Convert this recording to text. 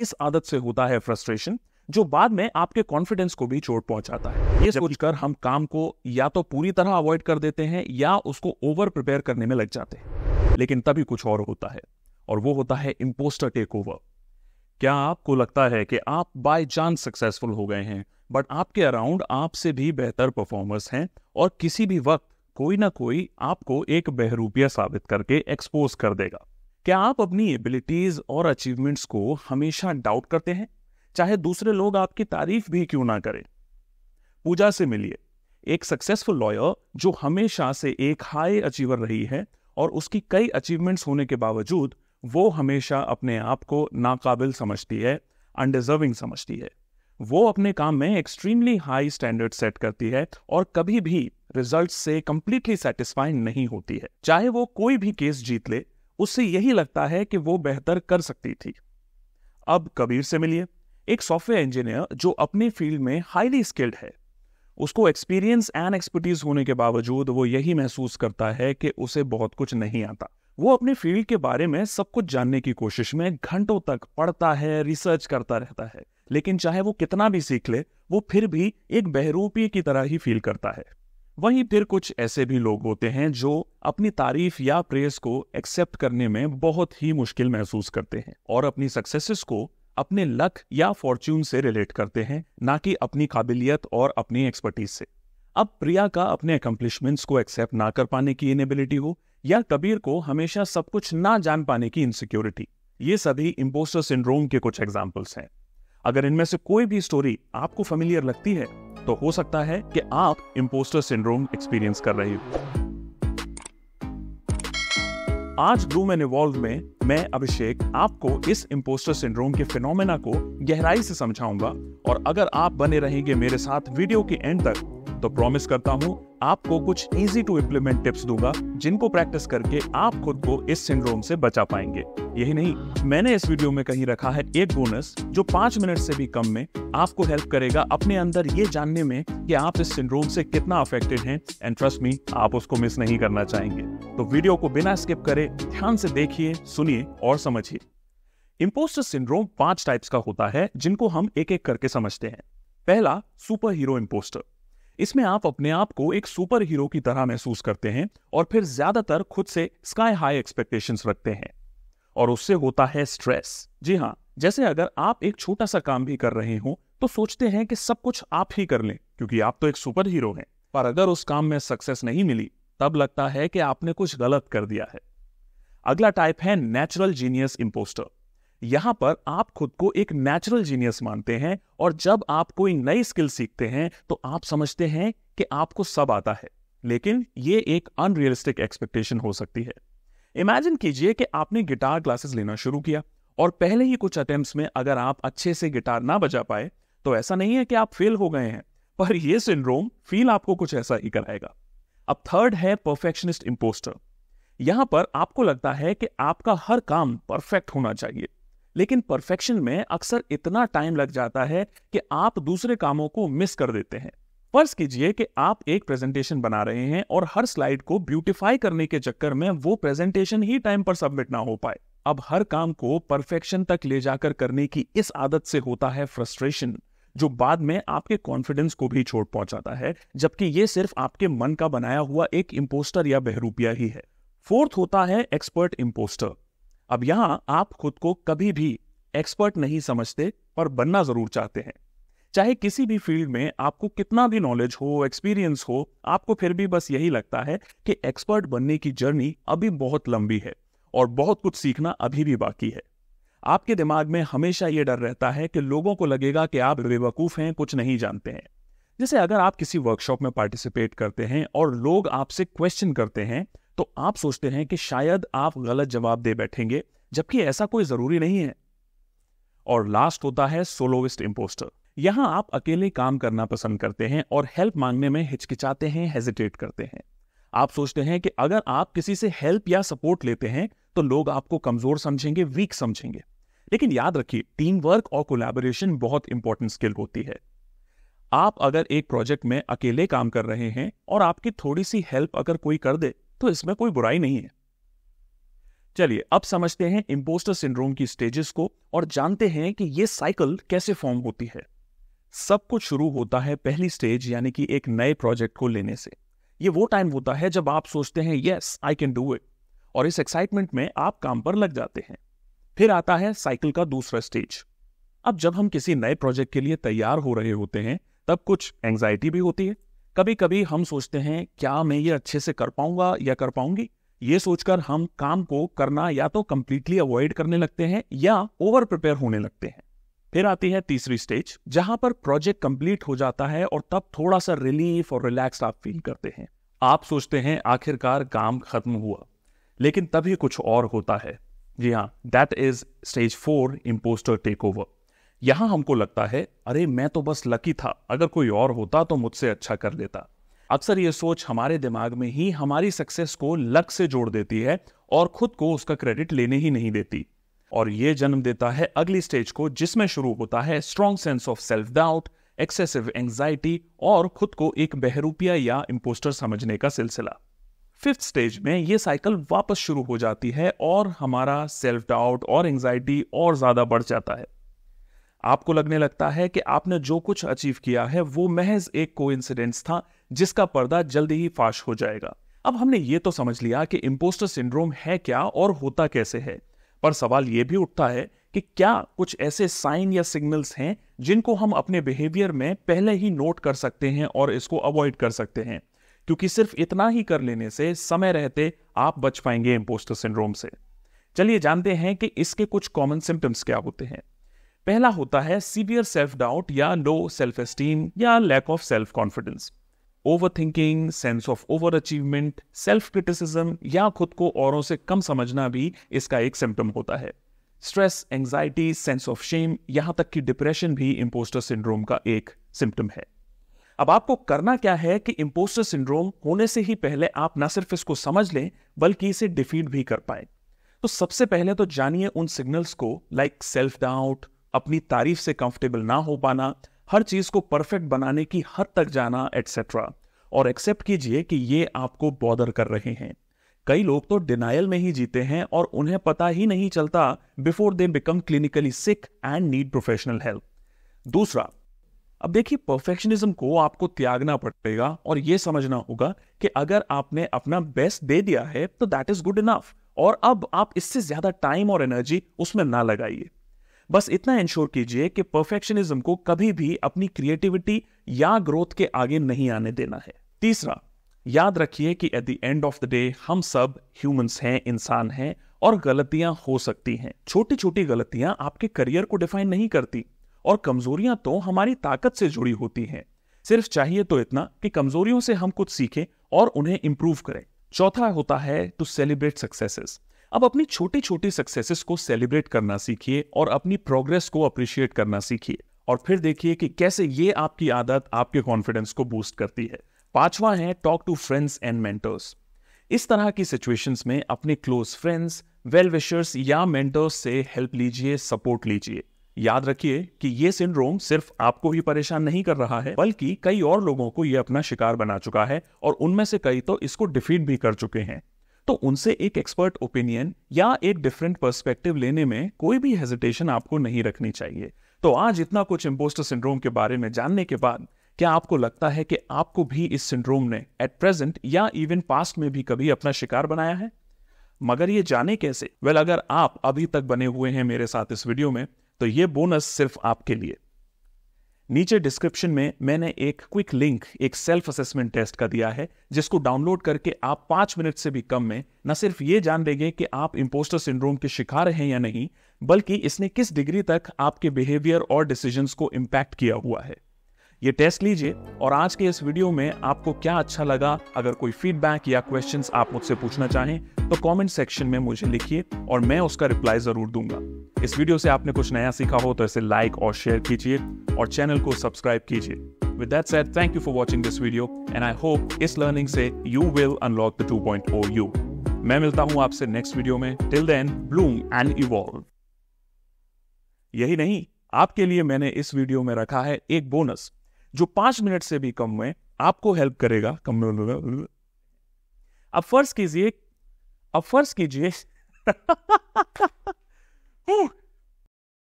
इस आदत से होता है फ्रस्ट्रेशन जो बाद में आपके कॉन्फिडेंस को भी चोट पहुंचाता है ये सोचकर हम काम को या तो पूरी तरह अवॉइड कर देते हैं या उसको ओवर प्रिपेयर करने में लग जाते हैं लेकिन तभी कुछ और होता है और वो होता है इम्पोस्टर टेक ओवर क्या आपको लगता है कि आप बाय चांस सक्सेसफुल हो गए हैं बट आपके अराउंड आपसे भी बेहतर परफॉर्मर्स हैं और किसी भी वक्त कोई ना कोई आपको एक बहरूपिया साबित करके एक्सपोज कर देगा क्या आप अपनी एबिलिटीज और अचीवमेंट्स को हमेशा डाउट करते हैं चाहे दूसरे लोग आपकी तारीफ भी क्यों ना करें पूजा से मिलिए एक सक्सेसफुल लॉयर जो हमेशा से एक हाई अचीवर रही है और उसकी कई अचीवमेंट्स होने के बावजूद वो हमेशा अपने आप को नाकाबिल समझती है अनडिजर्विंग समझती है वो अपने काम में एक्सट्रीमली हाई स्टैंडर्ड सेट करती है और कभी भी रिजल्ट से कंप्लीटली सेटिस्फाइड नहीं होती है चाहे वो कोई भी केस जीत ले उससे यही लगता है कि वो बेहतर कर सकती थी अब कबीर से मिलिए एक सॉफ्टवेयर इंजीनियर जो अपने फील्ड में हाईली स्किल्ड है उसको एक्सपीरियंस एंड एक्सपर्टीज होने के बावजूद वो यही महसूस करता है कि उसे बहुत कुछ नहीं आता वो अपने फील्ड के बारे में सब कुछ जानने की कोशिश में घंटों तक पढ़ता है रिसर्च करता रहता है लेकिन चाहे वो कितना भी सीख ले वो फिर भी एक बहरूपी की तरह ही फील करता है वहीं फिर कुछ ऐसे भी लोग होते हैं जो अपनी तारीफ या प्रेस को एक्सेप्ट करने में बहुत ही मुश्किल महसूस करते हैं और अपनी सक्सेसेस को अपने लक या फॉर्च्यून से रिलेट करते हैं ना कि अपनी काबिलियत और अपनी एक्सपर्टीज से अब प्रिया का अपने अकम्पलिशमेंट्स को एक्सेप्ट ना कर पाने की इनेबिलिटी हो या कबीर को हमेशा सब कुछ ना जान पाने की इनसिक्योरिटी ये सभी इम्पोस्टर सिंड्रोम के कुछ एग्जाम्पल्स हैं अगर इनमें से कोई भी स्टोरी आपको फेमिलियर लगती है तो हो सकता है कि आप इम्पोस्टर सिंड्रोम एक्सपीरियंस कर रहे हो आज ग्रूम एंड इवॉल्व में मैं अभिषेक आपको इस इम्पोस्टर सिंड्रोम के फिनोमेना को गहराई से समझाऊंगा और अगर आप बने रहेंगे मेरे साथ वीडियो के एंड तक तो प्रॉमिस करता हूँ आपको कुछ इजी टू इम्प्लीमेंट टिप्स दूंगा जिनको प्रैक्टिस करके आप खुद को इस सिंड्रोम से बचा पाएंगे यही नहीं मैंने इस वीडियो में कहीं रखा है एक बोनस जो पांच मिनट से भी कम में आपको हेल्प करेगा अपने अंदर ये जानने में कि आप इस सिंड्रोम से कितना अफेक्टेड हैं एंड ट्रस्ट मी आप उसको मिस नहीं करना चाहेंगे तो वीडियो को बिना स्किप करे ध्यान से देखिए सुनिए और समझिए इम्पोस्टर सिंड्रोम पांच टाइप्स का होता है जिनको हम एक एक करके समझते हैं पहला सुपर हीरो इम्पोस्टर इसमें आप अपने आप को एक सुपर हीरो की तरह महसूस करते हैं और फिर ज्यादातर खुद से स्काई हाई एक्सपेक्टेशंस रखते हैं और उससे होता है स्ट्रेस जी हाँ जैसे अगर आप एक छोटा सा काम भी कर रहे हो तो सोचते हैं कि सब कुछ आप ही कर लें क्योंकि आप तो एक सुपर हीरो हैं पर अगर उस काम में सक्सेस नहीं मिली तब लगता है कि आपने कुछ गलत कर दिया है अगला टाइप है नेचुरल जीनियस इम्पोस्टर यहां पर आप खुद को एक नेचुरल जीनियस मानते हैं और जब आप कोई नई स्किल सीखते हैं तो आप समझते हैं कि आपको सब आता है लेकिन ये एक अनरियलिस्टिक एक्सपेक्टेशन हो सकती है इमेजिन कीजिए कि आपने गिटार क्लासेस लेना शुरू किया और पहले ही कुछ अटेम्प्ट में अगर आप अच्छे से गिटार ना बजा पाए तो ऐसा नहीं है कि आप फेल हो गए हैं पर यह सिंड्रोम फील आपको कुछ ऐसा ही कराएगा अब थर्ड है परफेक्शनिस्ट इम्पोस्टर यहां पर आपको लगता है कि आपका हर काम परफेक्ट होना चाहिए लेकिन परफेक्शन में अक्सर इतना टाइम लग जाता है कि आप दूसरे कामों को मिस कर देते हैं फर्ज कीजिए कि आप एक प्रेजेंटेशन बना रहे हैं और हर स्लाइड को ब्यूटिफाई करने के चक्कर में वो प्रेजेंटेशन ही टाइम पर सबमिट ना हो पाए अब हर काम को परफेक्शन तक ले जाकर करने की इस आदत से होता है फ्रस्ट्रेशन जो बाद में आपके कॉन्फिडेंस को भी छोड़ पहुंचाता है जबकि ये सिर्फ आपके मन का बनाया हुआ एक इम्पोस्टर या बहरूपिया ही है फोर्थ होता है एक्सपर्ट इम्पोस्टर अब यहां आप खुद को कभी भी एक्सपर्ट नहीं समझते और बनना जरूर चाहते हैं चाहे किसी भी फील्ड में आपको कितना भी नॉलेज हो एक्सपीरियंस हो आपको फिर भी बस यही लगता है कि एक्सपर्ट बनने की जर्नी अभी बहुत लंबी है और बहुत कुछ सीखना अभी भी बाकी है आपके दिमाग में हमेशा ये डर रहता है कि लोगों को लगेगा कि आप बेवकूफ़ हैं कुछ नहीं जानते हैं जैसे अगर आप किसी वर्कशॉप में पार्टिसिपेट करते हैं और लोग आपसे क्वेश्चन करते हैं तो आप सोचते हैं कि शायद आप गलत जवाब दे बैठेंगे जबकि ऐसा कोई जरूरी नहीं है और लास्ट होता है सोलोविस्ट इम्पोस्टर यहां आप अकेले काम करना पसंद करते हैं और हेल्प मांगने में हिचकिचाते हैं हेजिटेट करते हैं आप सोचते हैं कि अगर आप किसी से हेल्प या सपोर्ट लेते हैं तो लोग आपको कमजोर समझेंगे वीक समझेंगे लेकिन याद रखिए टीम वर्क और कोलैबोरेशन बहुत इंपॉर्टेंट स्किल होती है आप अगर एक प्रोजेक्ट में अकेले काम कर रहे हैं और आपकी थोड़ी सी हेल्प अगर कोई कर दे तो इसमें कोई बुराई नहीं है चलिए अब समझते हैं इम्पोस्टर सिंड्रोम की स्टेजेस को और जानते हैं कि यह साइकिल कैसे फॉर्म होती है सब कुछ शुरू होता है पहली स्टेज यानी कि एक नए प्रोजेक्ट को लेने से यह वो टाइम होता है जब आप सोचते हैं yes I can do it और इस एक्साइटमेंट में आप काम पर लग जाते हैं फिर आता है साइकिल का दूसरा स्टेज अब जब हम किसी नए प्रोजेक्ट के लिए तैयार हो रहे होते हैं तब कुछ एंग्जाइटी भी होती है कभी कभी हम सोचते हैं क्या मैं ये अच्छे से कर पाऊंगा या कर पाऊंगी ये सोचकर हम काम को करना या तो कंप्लीटली अवॉइड करने लगते हैं या ओवर प्रिपेयर होने लगते हैं फिर आती है तीसरी स्टेज जहां पर प्रोजेक्ट कंप्लीट हो जाता है और तब थोड़ा सा रिलीफ और रिलैक्स आप फील करते हैं आप सोचते हैं आखिरकार काम खत्म हुआ लेकिन तभी कुछ और होता है जी हाँ that is stage four imposter take over यहां हमको लगता है अरे मैं तो बस लकी था अगर कोई और होता तो मुझसे अच्छा कर लेता अक्सर ये सोच हमारे दिमाग में ही हमारी सक्सेस को लक से जोड़ देती है और खुद को उसका क्रेडिट लेने ही नहीं देती और ये जन्म देता है अगली स्टेज को जिसमें शुरू होता है strong sense of self doubt excessive anxiety और खुद को एक बहरूपिया या इम्पोस्टर समझने का सिलसिला फिफ्थ स्टेज में ये साइकिल वापस शुरू हो जाती है और हमारा सेल्फ डाउट और एंग्जाइटी और ज्यादा बढ़ जाता है आपको लगने लगता है कि आपने जो कुछ अचीव किया है वो महज एक को था जिसका पर्दा जल्दी ही फाश हो जाएगा अब हमने ये तो समझ लिया कि इम्पोस्टर सिंड्रोम है क्या और होता कैसे है पर सवाल ये भी उठता है कि क्या कुछ ऐसे साइन या सिग्नल्स हैं जिनको हम अपने बिहेवियर में पहले ही नोट कर सकते हैं और इसको अवॉइड कर सकते हैं क्योंकि सिर्फ इतना ही कर लेने से समय रहते आप बच पाएंगे इम्पोस्टर सिंड्रोम से चलिए जानते हैं कि इसके कुछ कॉमन सिम्टम्स क्या होते हैं पहला होता है सीवियर सेल्फ डाउट या लो सेल्फ एस्टीम या lack of self confidence over thinking sense of over achievement self criticism या खुद को औरों से कम समझना भी इसका एक सिम्टम होता है stress anxiety sense of shame यहां तक कि डिप्रेशन भी इम्पोस्टर सिंड्रोम का एक सिम्टम है अब आपको करना क्या है कि इम्पोस्टर सिंड्रोम होने से ही पहले आप ना सिर्फ इसको समझ लें बल्कि इसे डिफीट भी कर पाए तो सबसे पहले तो जानिए उन सिग्नल्स को लाइक सेल्फ डाउट अपनी तारीफ से कंफर्टेबल ना हो पाना हर चीज़ को परफेक्ट बनाने की हद तक जाना एटसेट्रा और एक्सेप्ट कीजिए कि ये आपको बॉदर कर रहे हैं कई लोग तो डिनाइल में ही जीते हैं और उन्हें पता ही नहीं चलता before they become clinically sick and need professional help दूसरा अब देखिए परफेक्शनिज्म को आपको त्यागना पड़ेगा और यह समझना होगा कि अगर आपने अपना बेस्ट दे दिया है तो दैट इज गुड इनफ और अब आप इससे ज्यादा टाइम और एनर्जी उसमें ना लगाइए बस इतना इंश्योर कीजिए कि परफेक्शनिज्म को कभी भी अपनी क्रिएटिविटी या ग्रोथ के आगे नहीं आने देना है तीसरा याद रखिए कि at the end of the day हम सब ह्यूमंस हैं इंसान हैं और गलतियां हो सकती हैं छोटी छोटी गलतियां आपके करियर को डिफाइन नहीं करती और कमजोरियां तो हमारी ताकत से जुड़ी होती हैं सिर्फ चाहिए तो इतना कि कमजोरियों से हम कुछ सीखें और उन्हें इंप्रूव करें चौथा होता है टू सेलिब्रेट सक्सेसेस अब अपनी छोटी छोटी सक्सेसेस को सेलिब्रेट करना सीखिए और अपनी प्रोग्रेस को अप्रिशिएट करना सीखिए और फिर देखिए कि कैसे ये आपकी आदत आपके कॉन्फिडेंस को बूस्ट करती है पांचवा है talk to friends and mentors इस तरह की सिचुएशंस में अपने क्लोज फ्रेंड्स वेल विशर्स या मेंटर्स से हेल्प लीजिए सपोर्ट लीजिए याद रखिए कि ये सिंड्रोम सिर्फ आपको ही परेशान नहीं कर रहा है बल्कि कई और लोगों को ये अपना शिकार बना चुका है और उनमें से कई तो इसको डिफीट भी कर चुके हैं तो उनसे एक एक्सपर्ट ओपिनियन या एक डिफरेंट पर्सपेक्टिव लेने में कोई भी हेजिटेशन आपको नहीं रखनी चाहिए तो आज इतना कुछ इम्पोस्टर सिंड्रोम के बारे में जानने के बाद क्या आपको लगता है कि आपको भी इस सिंड्रोम ने एट प्रेजेंट या इवन पास्ट में भी कभी अपना शिकार बनाया है मगर ये जाने कैसे वेल well, अगर आप अभी तक बने हुए हैं मेरे साथ इस वीडियो में तो ये बोनस सिर्फ आपके लिए नीचे डिस्क्रिप्शन में मैंने एक क्विक लिंक एक सेल्फ असेसमेंट टेस्ट का दिया है जिसको डाउनलोड करके आप पांच मिनट से भी कम में न सिर्फ ये जान लेंगे कि आप इम्पोस्टर सिंड्रोम के शिकार हैं या नहीं बल्कि इसने किस डिग्री तक आपके बिहेवियर और डिसीजंस को इम्पैक्ट किया हुआ है ये टेस्ट लीजिए और आज के इस वीडियो में आपको क्या अच्छा लगा अगर कोई फीडबैक या क्वेश्चंस आप मुझसे पूछना चाहें तो कमेंट सेक्शन में मुझे लिखिए और मैं उसका रिप्लाई ज़रूर दूंगा इस वीडियो से आपने कुछ नया सीखा हो तो इसे लाइक और शेयर कीजिए और चैनल को सब्सक्राइब कीजिए with that said, thank you for watching this video and I hope इस लर्निंग से you will unlock the two point O you मैं मिलता हूं आपसे नेक्स्ट वीडियो में till then bloom and evolve यही नहीं आपके लिए मैंने इस वीडियो में रखा है एक बोनस जो पांच मिनट से भी कम में आपको हेल्प करेगा कम अब फर्ज कीजिए अब फर्ज कीजिए Whew